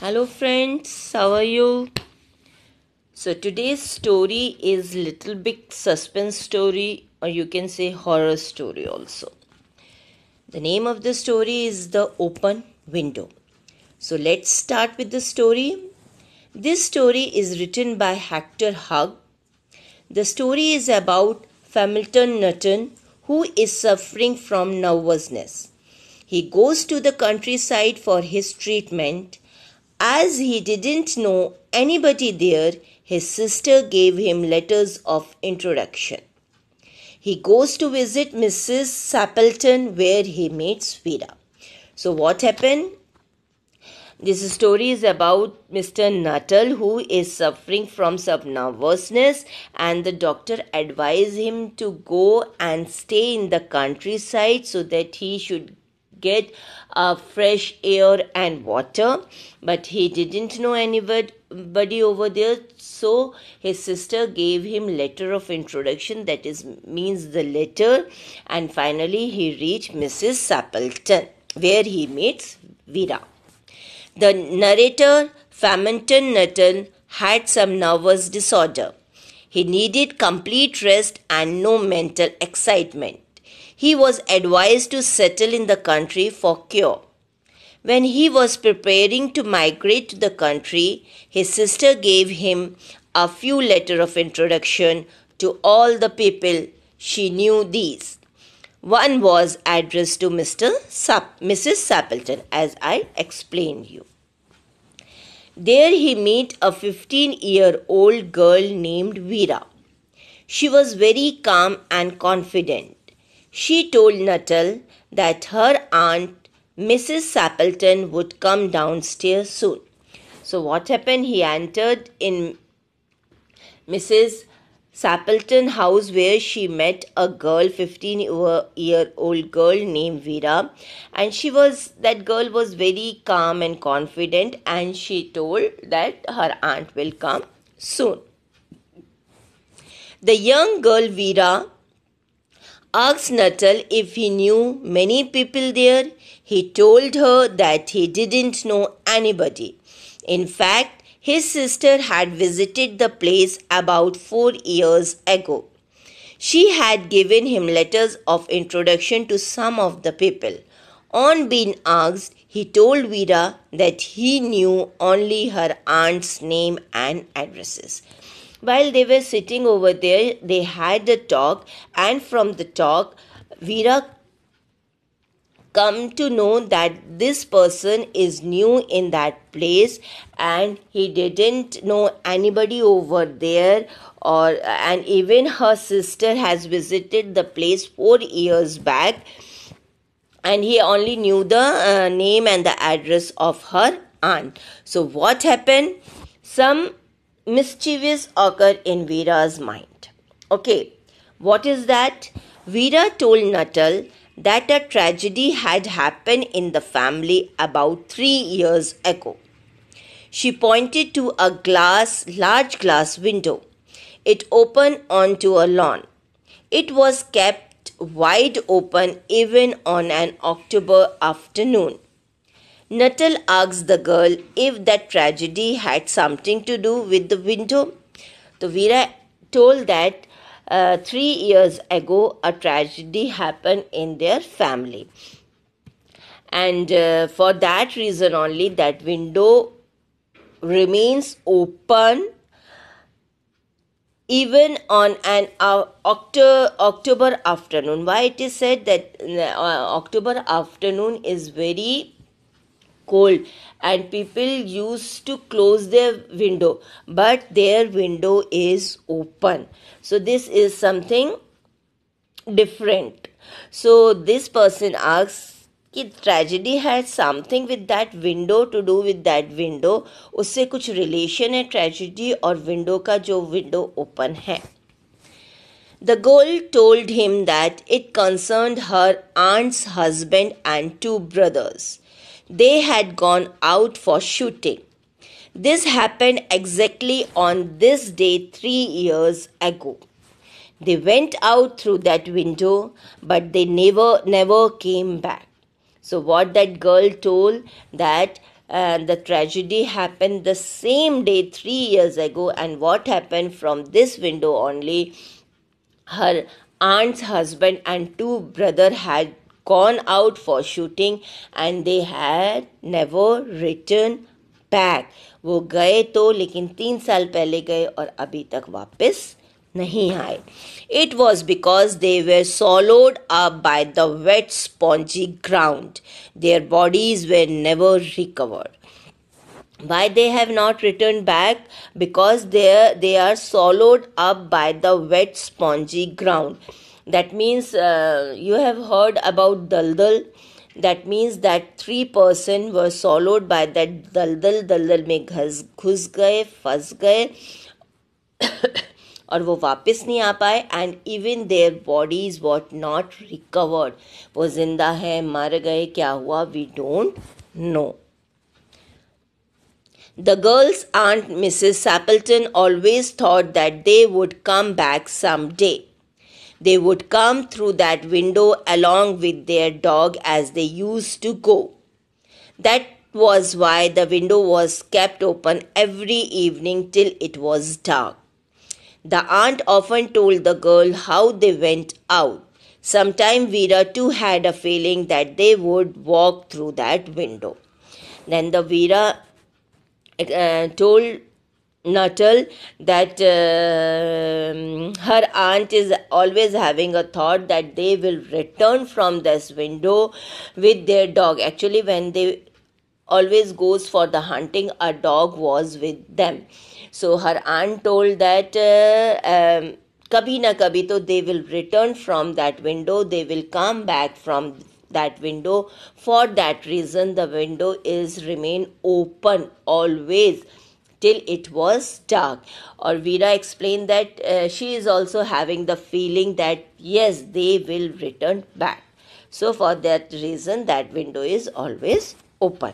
Hello, friends, how are you? So, today's story is little bit suspense story, or you can say horror story also. The name of the story is The Open Window. So, let's start with the story. This story is written by Hector Hug. The story is about Familton Nutton, who is suffering from nervousness. He goes to the countryside for his treatment as he didn't know anybody there, his sister gave him letters of introduction. He goes to visit Mrs. Sappleton where he meets Vera. So, what happened? This story is about Mr. Nuttall who is suffering from some nervousness, and the doctor advised him to go and stay in the countryside so that he should get uh, fresh air and water. But he didn't know anybody over there, so his sister gave him letter of introduction. That is means the letter, and finally he reached Mrs. Sappleton, where he meets Vera. The narrator, Faminton Nutton, had some nervous disorder. He needed complete rest and no mental excitement he was advised to settle in the country for cure. When he was preparing to migrate to the country, his sister gave him a few letters of introduction to all the people she knew these. One was addressed to Mr. Mrs. Sappleton, as I explained you. There he met a 15-year-old girl named Vera. She was very calm and confident. She told Nuttall that her aunt, Mrs. Sappleton, would come downstairs soon. So, what happened? He entered in Mrs. Sappleton house where she met a girl 15 year old girl named Vera and she was that girl was very calm and confident and she told that her aunt will come soon the young girl Vera asked Natal if he knew many people there. He told her that he didn't know anybody. In fact, his sister had visited the place about four years ago. She had given him letters of introduction to some of the people. On being asked, he told Vera that he knew only her aunt's name and addresses. While they were sitting over there, they had a talk, and from the talk, Veera come to know that this person is new in that place and he didn't know anybody over there or and even her sister has visited the place 4 years back and he only knew the uh, name and the address of her aunt so what happened some mischievous occurred in Vera's mind. Okay, what is that? Vera told Natal that a tragedy had happened in the family about three years ago. She pointed to a glass, large glass window. It opened onto a lawn. It was kept wide open even on an October afternoon. Nuttall asks the girl if that tragedy had something to do with the window. The Veera told that uh, three years ago a tragedy happened in their family. And uh, for that reason only, that window remains open even on an uh, October afternoon. Why it is said that uh, October afternoon is very cold and people used to close their window but their window is open so this is something different so this person asks कि tragedy had something with that window to do with that window उससे कुछ relation है tragedy और window का जो window open है The girl told him that it concerned her aunt's husband and two brothers they had gone out for shooting. This happened exactly on this day three years ago. They went out through that window, but they never, never came back. So, what that girl told that uh, the tragedy happened the same day three years ago, and what happened from this window only, her aunt's husband and two brother had gone out for shooting and they had never returned back. वो गए तो लेकिन तीन साल पहले गए और अभी तक वापस नहीं आए it was because they were swallowed up by the wet spongy ground their bodies were never recovered why they have not returned back because they they are swallowed up by the wet spongy ground that means uh, you have heard about dal dal. That means that three person were swallowed by that dal. Dal में घस घुस गए फंस गए and वो वापस नहीं आ पाए and even their bodies what not recovered वो जिंदा है मर गए क्या हुआ we don't know The girl's aunt, Mrs. Appleton, always thought that they would come back someday. They would come through that window along with their dog as they used to go. That was why the window was kept open every evening till it was dark. The aunt often told the girl how they went out. Sometime Vera too had a feeling that they would walk through that window. Then the Vera uh, told Nuttall that uh, her aunt is always having a thought that they will return from this window with their dog. Actually, when they always goes for the hunting, a dog was with them. So her aunt told that. Uh, um, कभी ना कभी तो they will return from that window they will come that window for that reason the window is remain open always till it was dark. Or Veera explained that uh, she is also having the feeling that yes, they will return back. So, for that reason, that window is always open.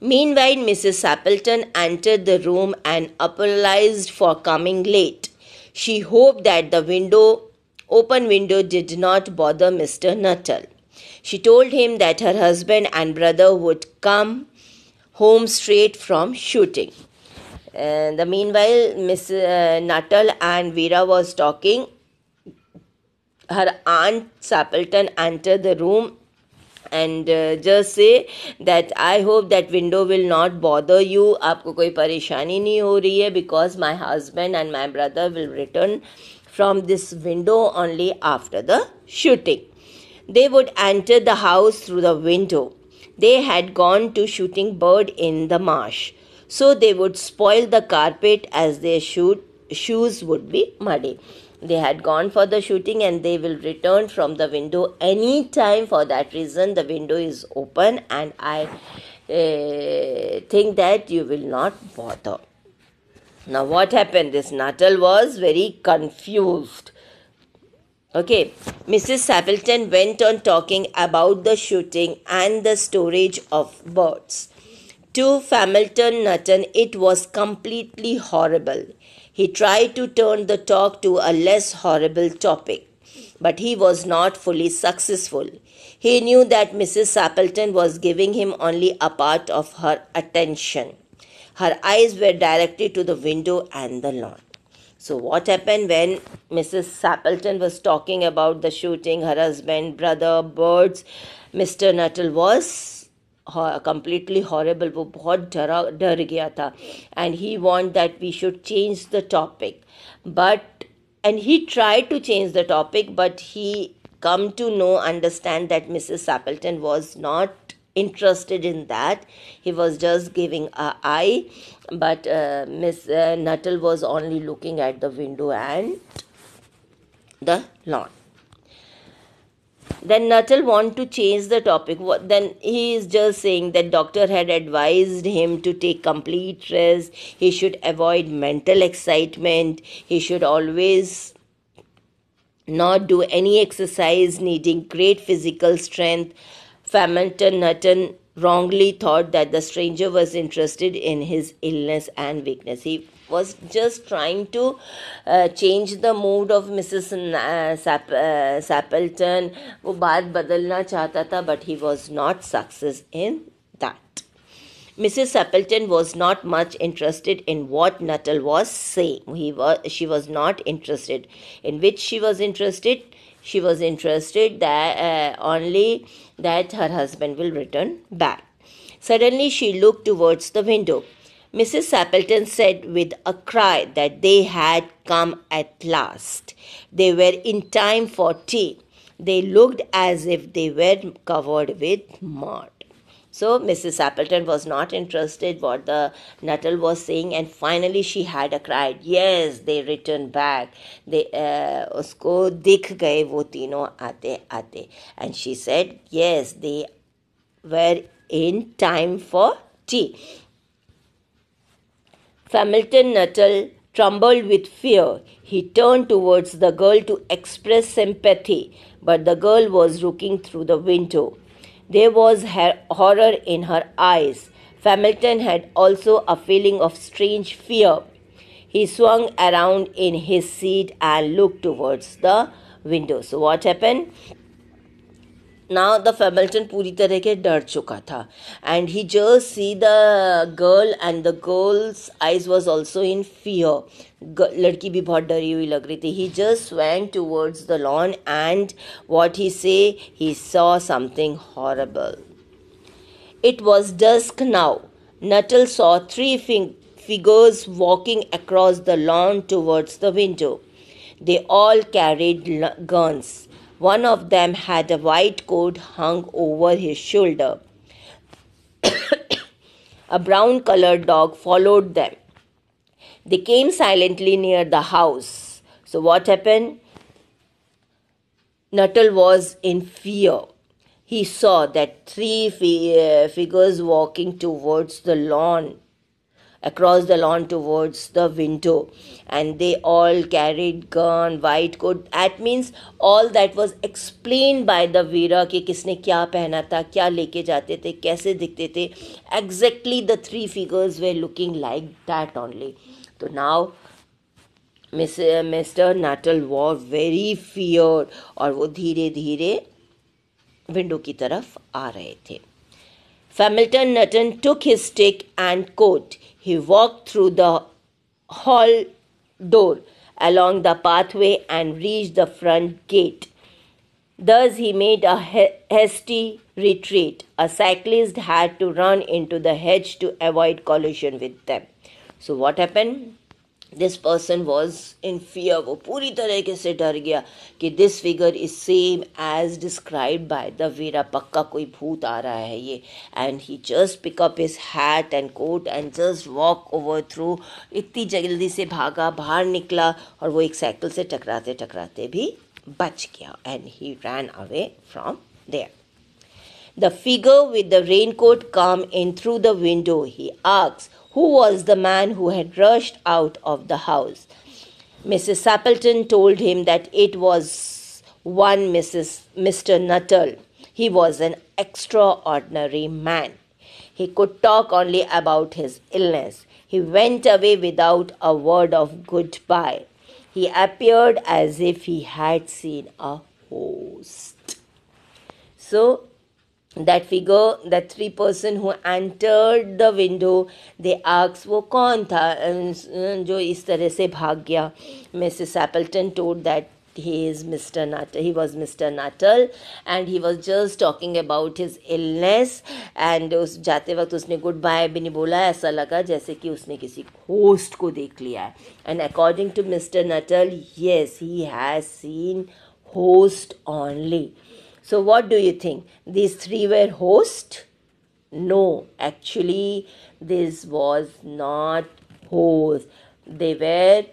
Meanwhile, Mrs. Sappleton entered the room and apologized for coming late. She hoped that the window, open window, did not bother Mr. Nuttall. She told him that her husband and brother would come home straight from shooting. And the meanwhile, Miss uh, Nuttall and Vera was talking. Her aunt Sappleton entered the room and uh, just say that I hope that window will not bother you. Aapko koi parishani nahi ho rahi hai because my husband and my brother will return from this window only after the shooting. They would enter the house through the window they had gone to shooting bird in the marsh. So they would spoil the carpet as their shoes would be muddy. They had gone for the shooting and they will return from the window any time. For that reason, the window is open, and I uh, think that you will not bother. Now, what happened? This Nuttall was very confused. Okay, Mrs. Sappleton went on talking about the shooting and the storage of birds. To Familton Nutton, it was completely horrible. He tried to turn the talk to a less horrible topic, but he was not fully successful. He knew that Mrs. Sappleton was giving him only a part of her attention. Her eyes were directed to the window and the lawn. So, what happened when Mrs. Sappleton was talking about the shooting, her husband, brother, birds? Mr. Nuttall was completely horrible, and he want that we should change the topic, but and he tried to change the topic, but he come to know understand that Mrs. Sappleton was not interested in that. He was just giving a eye, but uh, Miss uh, Nuttall was only looking at the window and the lawn. Then Nuttall want to change the topic. What, then he is just saying that doctor had advised him to take complete rest. He should avoid mental excitement. He should always not do any exercise needing great physical strength Faminton Nutton wrongly thought that the stranger was interested in his illness and weakness. He was just trying to uh, change the mood of Mrs. Uh, uh, Sappleton. but he was not success in that. Mrs. Sappleton was not much interested in what Nuttall was saying. He was, she was not interested. In which she was interested? She was interested that uh, only that her husband will return back. Suddenly she looked towards the window. Mrs. Appleton said with a cry that they had come at last. They were in time for tea. They looked as if they were covered with mud. So Mrs. Appleton was not interested what the Nuttall was saying, and finally she had a cry. Yes, they returned back. They uh, उसको दिख गए वो तीनों आते आते, and she said yes, they were in time for tea. Familton Nuttall trembled with fear. He turned towards the girl to express sympathy, but the girl was looking through the window. There was horror in her eyes. Familton had also a feeling of strange fear. He swung around in his seat and looked towards the window. So, what happened? Now the Framton पूरी तरह के डर चुका था and he just see the girl and the girl's eyes was also in fear लड़की भी बहुत डरी हुई लग रही थी he just went towards the lawn and what he say he saw something horrible it was dusk now Nuttel saw three figures walking across the lawn towards the window they all carried guns One of them had a white coat hung over his shoulder. a brown colored dog followed them. They came silently near the house. So, what happened? Nuttall was in fear. He saw that three figures walking towards the lawn. across the lawn towards the window and they all carried gun white coat that means all that was explained by the veera कि kisne kya pehna tha kya leke जाते the kaise dikhte the exactly the three figures were looking like that only so now miss mister Nuttel was very fear और वो धीरे धीरे window की तरफ आ रहे थे Familton Nutton took his stick and coat. He walked through the hall door, along the pathway, and reached the front gate. Thus, he made a hasty retreat. A cyclist had to run into the hedge to avoid collision with them. So, what happened? This person was in fear वो पूरी तरीके से डर गया कि this figure is same as describe by the Vera पक्का कोई भूत आ रहा है ये and he just pick up his hat and coat and just walk over through इतनी जल्दी से भागा बाहर निकला और वो एक साइकिल से टकराते टकराते भी बच गया and he ran away from there The figure with the raincoat come in through the window. He asks, Who was the man who had rushed out of the house? Mrs. Sappleton told him that it was one Mrs. Mr. Nuttall. He was an extraordinary man. He could talk only about his illness. He went away without a word of goodbye. He appeared as if he had seen a host. So that figure that three person who entered the window they asked वो कौन था jo is tarah se bhag gaya mrs Sappleton told that he is Mr. Nuttall. He was Mr. Nuttall, and he was just talking about his illness. And us jaate waqt usne goodbye bhi nahi bola aisa laga jaise ki usne kisi किसी ko dekh liya hai and according to mr mister yes he has seen host only So, what do you think? These three were host? No, actually, this was not host. They were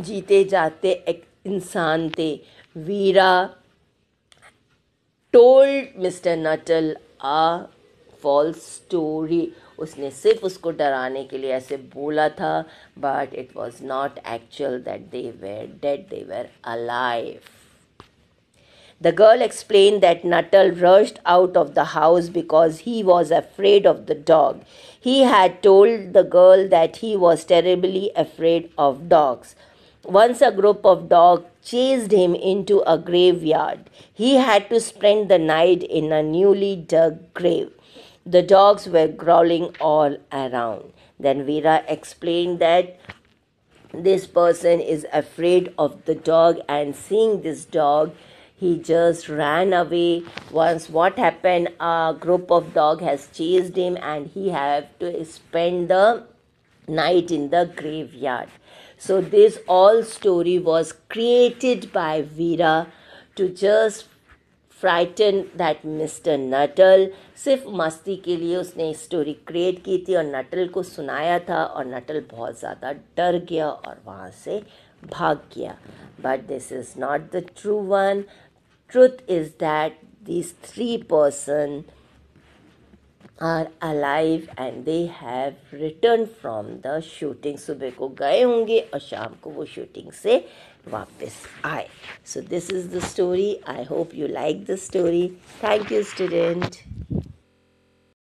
jite jate insan te. Veera told Mr. Nuttall a false story. उसने सिर्फ उसको डराने के लिए ऐसे बोला था but it was not actual that they were dead they were alive the girl explained that Nuttall rushed out of the house because he was afraid of the dog. He had told the girl that he was terribly afraid of dogs. Once a group of dogs chased him into a graveyard. He had to spend the night in a newly dug grave. The dogs were growling all around. Then Vera explained that this person is afraid of the dog, and seeing this dog, he just ran away once what happened a group of dog has chased him and he have to spend the night in the graveyard so this all story was created by Vera to just frighten that mr nuttall sif masti ke liye usne story create ki thi aur nuttall ko sunaya tha aur nuttall bahut zyada dar gaya aur wahan se bhag gaya but this is not the true one truth is that these three persons are alive and they have returned from the shooting. Subeko gaye honge ko wo shooting se wapis aaye. So this is the story. I hope you like the story. Thank you, student.